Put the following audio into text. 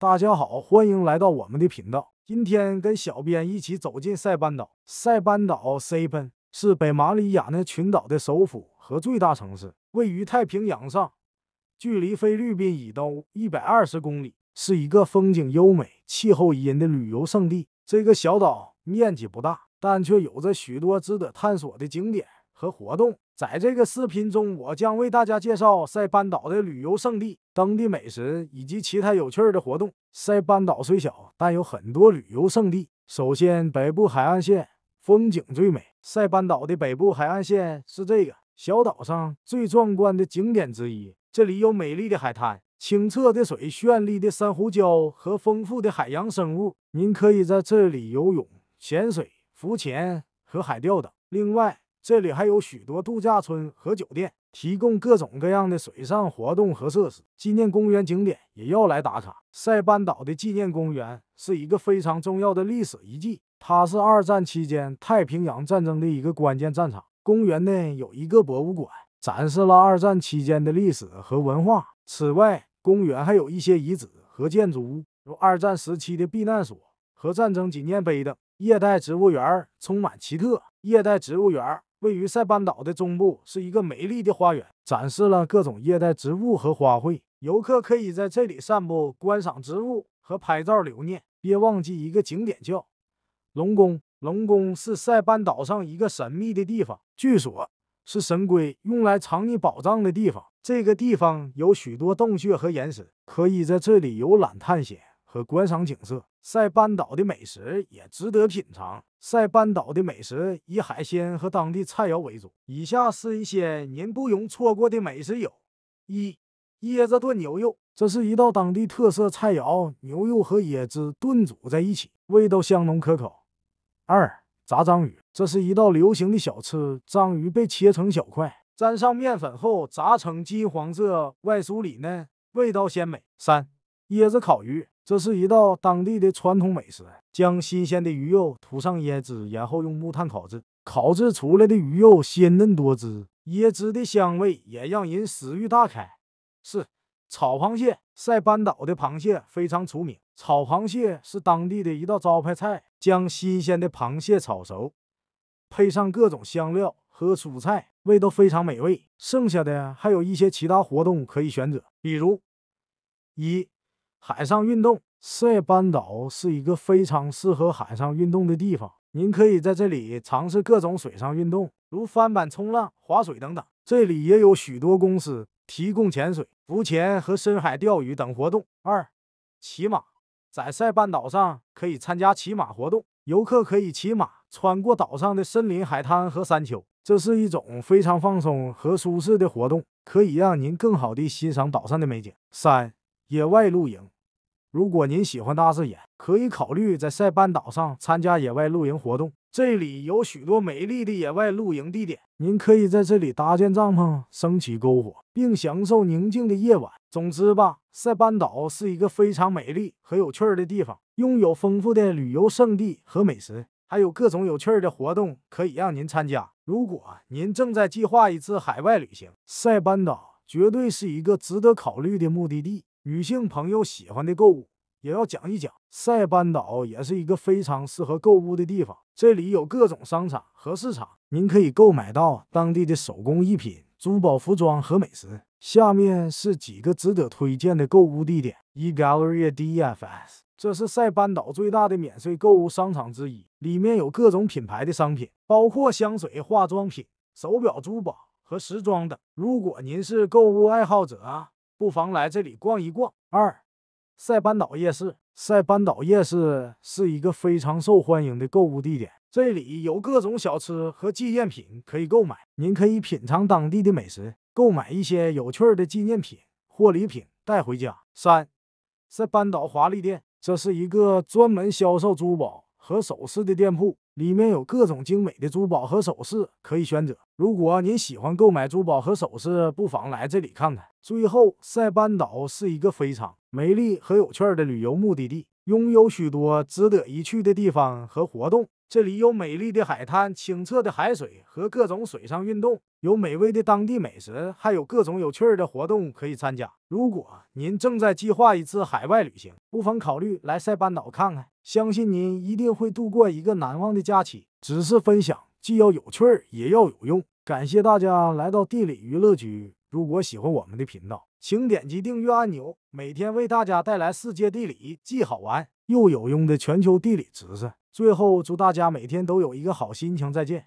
大家好，欢迎来到我们的频道。今天跟小编一起走进塞班岛。塞班岛 （Saipan） 是北马里亚纳群岛的首府和最大城市，位于太平洋上，距离菲律宾以东一百二十公里，是一个风景优美、气候宜人的旅游胜地。这个小岛面积不大，但却有着许多值得探索的景点。和活动，在这个视频中，我将为大家介绍塞班岛的旅游胜地、当地美食以及其他有趣的活动。塞班岛虽小，但有很多旅游胜地。首先，北部海岸线风景最美。塞班岛的北部海岸线是这个小岛上最壮观的景点之一。这里有美丽的海滩、清澈的水、绚丽的珊瑚礁和丰富的海洋生物。您可以在这里游泳、潜水、浮潜和海钓等。另外，这里还有许多度假村和酒店，提供各种各样的水上活动和设施。纪念公园景点也要来打卡。塞班岛的纪念公园是一个非常重要的历史遗迹，它是二战期间太平洋战争的一个关键战场。公园内有一个博物馆，展示了二战期间的历史和文化。此外，公园还有一些遗址和建筑物，如二战时期的避难所和战争纪念碑等。热带植物园充满奇特，热带植物园。位于塞班岛的中部，是一个美丽的花园，展示了各种热带植物和花卉。游客可以在这里散步、观赏植物和拍照留念。别忘记一个景点叫龙宫。龙宫是塞班岛上一个神秘的地方，据说，是神龟用来藏匿宝藏的地方。这个地方有许多洞穴和岩石，可以在这里游览、探险和观赏景色。塞班岛的美食也值得品尝。塞班岛的美食以海鲜和当地菜肴为主，以下是一些您不容错过的美食：有，一椰子炖牛肉，这是一道当地特色菜肴，牛肉和椰汁炖煮在一起，味道香浓可口；二炸章鱼，这是一道流行的小吃，章鱼被切成小块，沾上面粉后炸成金黄色，外酥里嫩，味道鲜美；三椰子烤鱼。这是一道当地的传统美食，将新鲜的鱼肉涂上椰汁，然后用木炭烤制。烤制出来的鱼肉鲜嫩多汁，椰汁的香味也让人食欲大开。四、炒螃蟹。塞班岛的螃蟹非常出名，炒螃蟹是当地的一道招牌菜。将新鲜的螃蟹炒熟，配上各种香料和蔬菜，味道非常美味。剩下的还有一些其他活动可以选择，比如一。海上运动，塞班岛是一个非常适合海上运动的地方。您可以在这里尝试各种水上运动，如翻板、冲浪、划水等等。这里也有许多公司提供潜水、浮潜和深海钓鱼等活动。二、骑马，在塞班岛上可以参加骑马活动。游客可以骑马穿过岛上的森林、海滩和山丘，这是一种非常放松和舒适的活动，可以让您更好地欣赏岛上的美景。三。野外露营，如果您喜欢大自然，可以考虑在塞班岛上参加野外露营活动。这里有许多美丽的野外露营地点，您可以在这里搭建帐篷、升起篝火，并享受宁静的夜晚。总之吧，塞班岛是一个非常美丽和有趣儿的地方，拥有丰富的旅游胜地和美食，还有各种有趣的活动可以让您参加。如果您正在计划一次海外旅行，塞班岛绝对是一个值得考虑的目的地。女性朋友喜欢的购物也要讲一讲。塞班岛也是一个非常适合购物的地方，这里有各种商场和市场，您可以购买到当地的手工艺品、珠宝、服装和美食。下面是几个值得推荐的购物地点：Galleria DFS，这是塞班岛最大的免税购物商场之一，里面有各种品牌的商品，包括香水、化妆品、手表、珠宝和时装等。如果您是购物爱好者，不妨来这里逛一逛。二，塞班岛夜市。塞班岛夜市是一个非常受欢迎的购物地点，这里有各种小吃和纪念品可以购买。您可以品尝当地的美食，购买一些有趣的纪念品或礼品带回家。三塞班岛华丽店，这是一个专门销售珠宝和首饰的店铺。里面有各种精美的珠宝和首饰可以选择，如果您喜欢购买珠宝和首饰，不妨来这里看看。最后，塞班岛是一个非常美丽和有趣的旅游目的地，拥有许多值得一去的地方和活动。这里有美丽的海滩、清澈的海水和各种水上运动，有美味的当地美食，还有各种有趣的活动可以参加。如果您正在计划一次海外旅行，不妨考虑来塞班岛看看。相信您一定会度过一个难忘的假期。只是分享，既要有趣儿，也要有用。感谢大家来到地理娱乐局。如果喜欢我们的频道，请点击订阅按钮，每天为大家带来世界地理既好玩又有用的全球地理知识。最后，祝大家每天都有一个好心情。再见。